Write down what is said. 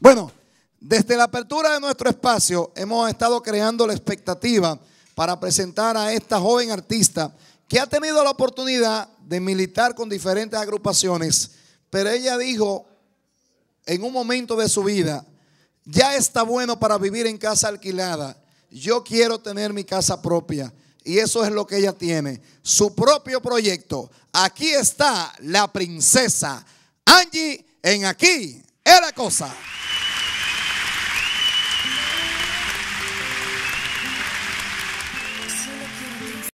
Bueno, desde la apertura de nuestro espacio hemos estado creando la expectativa para presentar a esta joven artista que ha tenido la oportunidad de militar con diferentes agrupaciones, pero ella dijo en un momento de su vida, ya está bueno para vivir en casa alquilada, yo quiero tener mi casa propia. Y eso es lo que ella tiene, su propio proyecto. Aquí está la princesa Angie en aquí. Era cosa.